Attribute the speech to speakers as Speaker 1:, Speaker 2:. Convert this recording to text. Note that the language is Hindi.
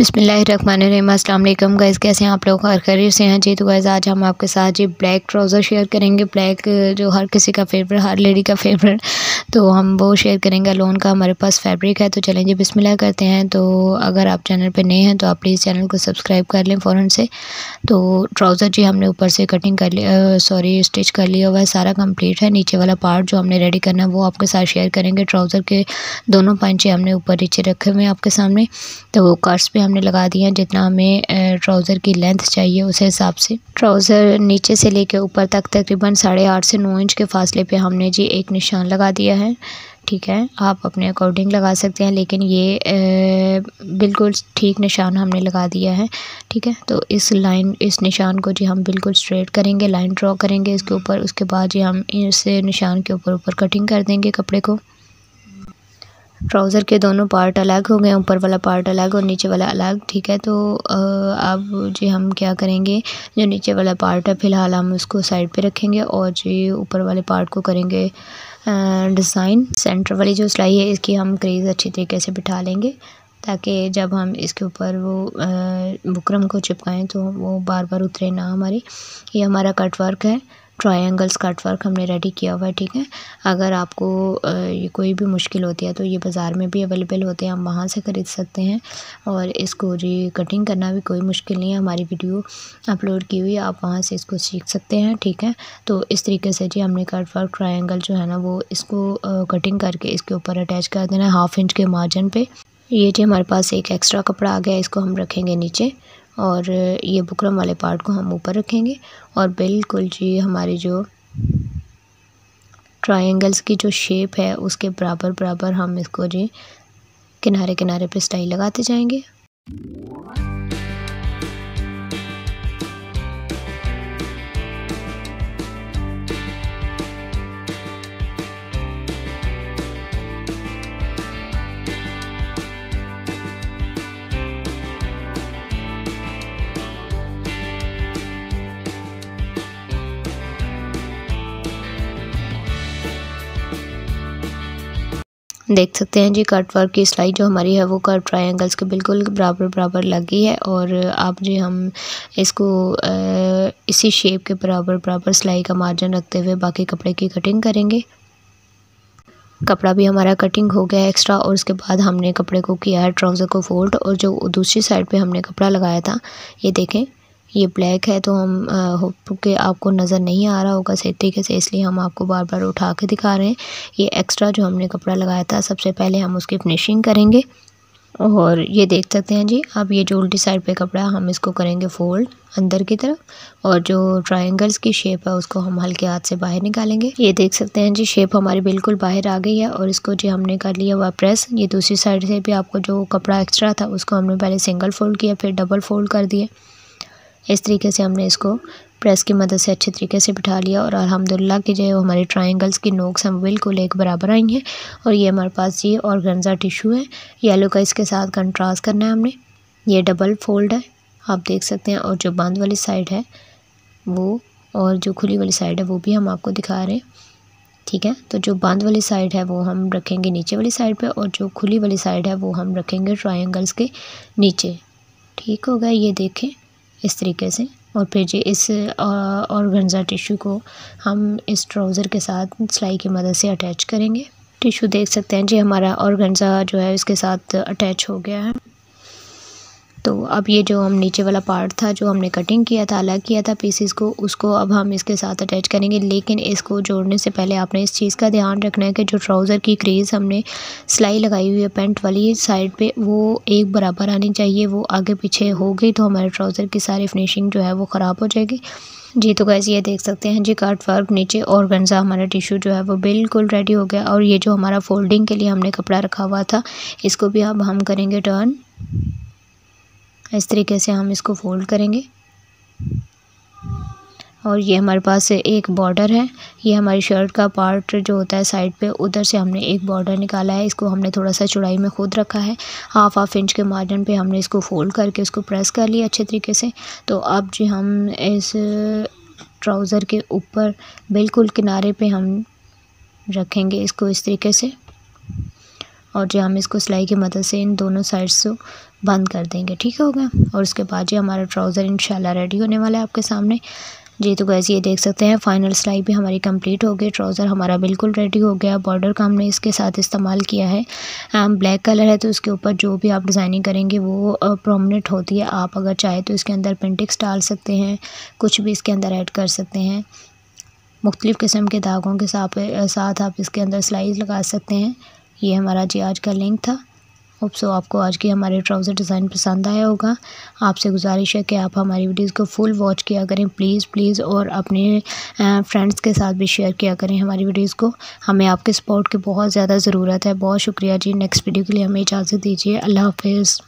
Speaker 1: बिसमीम अल्लाम गाइज़ कैसे हैं आप लोग हर खरीर से हैं जी तो गैज़ आज हम आपके साथ जी ब्लैक ट्राउज़र शेयर करेंगे ब्लैक जो हर किसी का फेवरेट हर लेडी का फेवरेट तो हम वो शेयर करेंगे लोन का हमारे पास फैब्रिक है तो चलें जी बिसमिल्लाह करते हैं तो अगर आप चैनल पर नए हैं तो आप प्लीज़ चैनल को सब्सक्राइब कर लें फ़ौर से तो ट्राउज़र जी हमने ऊपर से कटिंग कर लिया सॉरी स्टिच कर लिया हुआ है सारा कम्प्लीट है नीचे वाला पार्ट जो हमने रेडी करना है वो आपके साथ शेयर करेंगे ट्राउज़र के दोनों पंचे हमने ऊपर नीचे रखे हुए हैं आपके सामने तो वो कार्ड्स पर हमने लगा दिए हैं जितना हमें ट्राउज़र की लेंथ चाहिए उस हिसाब से ट्राउज़र नीचे से लेके ऊपर तक तकरीबन साढ़े आठ से नौ इंच के फासले पे हमने जी एक निशान लगा दिया है ठीक है आप अपने अकॉर्डिंग लगा सकते हैं लेकिन ये बिल्कुल ठीक निशान हमने लगा दिया है ठीक है तो इस लाइन इस निशान को जी हम बिल्कुल स्ट्रेट करेंगे लाइन ड्रॉ करेंगे इसके ऊपर उसके बाद जी हम इस निशान के ऊपर ऊपर कटिंग कर देंगे कपड़े को ट्राउज़र के दोनों पार्ट अलग हो गए ऊपर वाला पार्ट अलग और नीचे वाला अलग ठीक है तो अब जी हम क्या करेंगे जो नीचे वाला पार्ट है फ़िलहाल हम उसको साइड पे रखेंगे और जी ऊपर वाले पार्ट को करेंगे डिज़ाइन सेंटर वाली जो सिलाई है इसकी हम क्रीज़ अच्छी तरीके से बिठा लेंगे ताकि जब हम इसके ऊपर वो बुकरम को चिपकाएँ तो वो बार बार उतरे ना हमारी ये हमारा कट वर्क है ट्रायंगल्स कट वर्क हमने रेडी किया हुआ है ठीक है अगर आपको ये कोई भी मुश्किल होती है तो ये बाज़ार में भी अवेलेबल होते हैं हम वहाँ से ख़रीद सकते हैं और इसको जी कटिंग करना भी कोई मुश्किल नहीं है हमारी वीडियो अपलोड की हुई है आप वहाँ से इसको सीख सकते हैं ठीक है तो इस तरीके से जी हमने कट वर्क ट्राइंगल जो है ना वो इसको कटिंग करके इसके ऊपर अटैच कर देना हाफ इंच के मार्जिन पर ये जी हमारे पास एक एक्स्ट्रा कपड़ा आ गया इसको हम रखेंगे नीचे और ये बुकरम वाले पार्ट को हम ऊपर रखेंगे और बिल्कुल जी हमारी जो ट्रायंगल्स की जो शेप है उसके बराबर बराबर हम इसको जी किनारे किनारे पे स्टाइल लगाते जाएंगे देख सकते हैं जी कट वर्क की सिलाई जो हमारी है वो कट ट्रायंगल्स के बिल्कुल बराबर बराबर लगी है और आप जी हम इसको इसी शेप के बराबर बराबर सिलाई का मार्जिन रखते हुए बाकी कपड़े की कटिंग करेंगे कपड़ा भी हमारा कटिंग हो गया एक्स्ट्रा और उसके बाद हमने कपड़े को किया है ट्राउज़र को फोल्ड और जो दूसरी साइड पे हमने कपड़ा लगाया था ये देखें ये ब्लैक है तो हम होप के आपको नज़र नहीं आ रहा होगा सही तरीके से इसलिए हम आपको बार बार उठा के दिखा रहे हैं ये एक्स्ट्रा जो हमने कपड़ा लगाया था सबसे पहले हम उसकी फिनिशिंग करेंगे और ये देख सकते हैं जी अब ये जो उल्टी साइड पे कपड़ा हम इसको करेंगे फोल्ड अंदर की तरफ और जो ट्रायंगल्स की शेप है उसको हम हल्के हाथ से बाहर निकालेंगे ये देख सकते हैं जी शेप हमारी बिल्कुल बाहर आ गई है और इसको जी हमने कर लिया हुआ प्रेस ये दूसरी साइड से भी आपको जो कपड़ा एक्स्ट्रा था उसको हमने पहले सिंगल फोल्ड किया फिर डबल फोल्ड कर दिया इस तरीके से हमने इसको प्रेस की मदद से अच्छे तरीके से बिठा लिया और अलहमदिल्ला की जो है हमारे ट्राइंगल्स की नोक्स हम बिल्कुल एक बराबर आई हैं और ये हमारे पास ये और गंजा टिशू है येलो का इसके साथ कंट्रास्ट करना है हमने ये डबल फोल्ड है आप देख सकते हैं और जो बंद वाली साइड है वो और जो खुली वाली साइड है वो भी हम आपको दिखा रहे हैं ठीक है तो जो बंद वाली साइड है वो हम रखेंगे नीचे वाली साइड पर और जो खुली वाली साइड है वो हम रखेंगे ट्राइंगल्स के नीचे ठीक हो गया ये देखें इस तरीके से और फिर जी इस और गंजा टिशू को हम इस ट्राउज़र के साथ सिलाई की मदद से अटैच करेंगे टिशू देख सकते हैं जी हमारा और गंजा जो है इसके साथ अटैच हो गया है तो अब ये जो हम नीचे वाला पार्ट था जो हमने कटिंग किया था अलग किया था पीसीस को उसको अब हम इसके साथ अटैच करेंगे लेकिन इसको जोड़ने से पहले आपने इस चीज़ का ध्यान रखना है कि जो ट्राउज़र की क्रीज़ हमने सिलाई लगाई हुई है पेंट वाली साइड पे वो एक बराबर आनी चाहिए वो आगे पीछे हो गई तो हमारे ट्राउज़र की सारी फिनिशिंग जो है वो ख़राब हो जाएगी जी तो कैसे ये देख सकते हैं जी कार्ड वर्क नीचे और गंजा हमारा टिशू जो है वो बिल्कुल रेडी हो गया और ये जो हमारा फोल्डिंग के लिए हमने कपड़ा रखा हुआ था इसको भी अब हम करेंगे टर्न इस तरीके से हम इसको फोल्ड करेंगे और ये हमारे पास एक बॉर्डर है ये हमारी शर्ट का पार्ट जो होता है साइड पे उधर से हमने एक बॉर्डर निकाला है इसको हमने थोड़ा सा चुड़ाई में खुद रखा है हाफ हाफ इंच के मार्जिन पे हमने इसको फोल्ड करके इसको प्रेस कर लिया अच्छे तरीके से तो अब जी हम इस ट्राउज़र के ऊपर बिल्कुल किनारे पे हम रखेंगे इसको इस तरीके से और जो हम इसको सिलाई की मदद से इन दोनों साइड्स बंद कर देंगे ठीक हो गया और उसके बाद जी हमारा ट्राउज़र इंशाल्लाह रेडी होने वाला है आपके सामने जी तो गैस ये देख सकते हैं फाइनल सिलाई भी हमारी कंप्लीट हो गई ट्राउज़र हमारा बिल्कुल रेडी हो गया बॉर्डर का हमने इसके साथ इस्तेमाल किया है ब्लैक um, कलर है तो उसके ऊपर जो भी आप डिज़ाइनिंग करेंगे वो प्रोमिनेंट uh, होती है आप अगर चाहे तो इसके अंदर पेंटिक्स डाल सकते हैं कुछ भी इसके अंदर ऐड कर सकते हैं मुख्तलिफ़ किस्म के धागों के साथ आप इसके अंदर सिलाई लगा सकते हैं ये हमारा जी आज का लिंक था होप सो आपको आज की हमारे ट्राउज़र डिज़ाइन पसंद आया होगा आपसे गुजारिश है कि आप हमारी वीडियोस को फुल वॉच किया करें प्लीज़ प्लीज़ और अपने फ्रेंड्स के साथ भी शेयर किया करें हमारी वीडियोस को हमें आपके सपोर्ट की बहुत ज़्यादा ज़रूरत है बहुत शुक्रिया जी नेक्स्ट वीडियो के लिए हमें इजाज़त दीजिए अल्लाह हाफिज़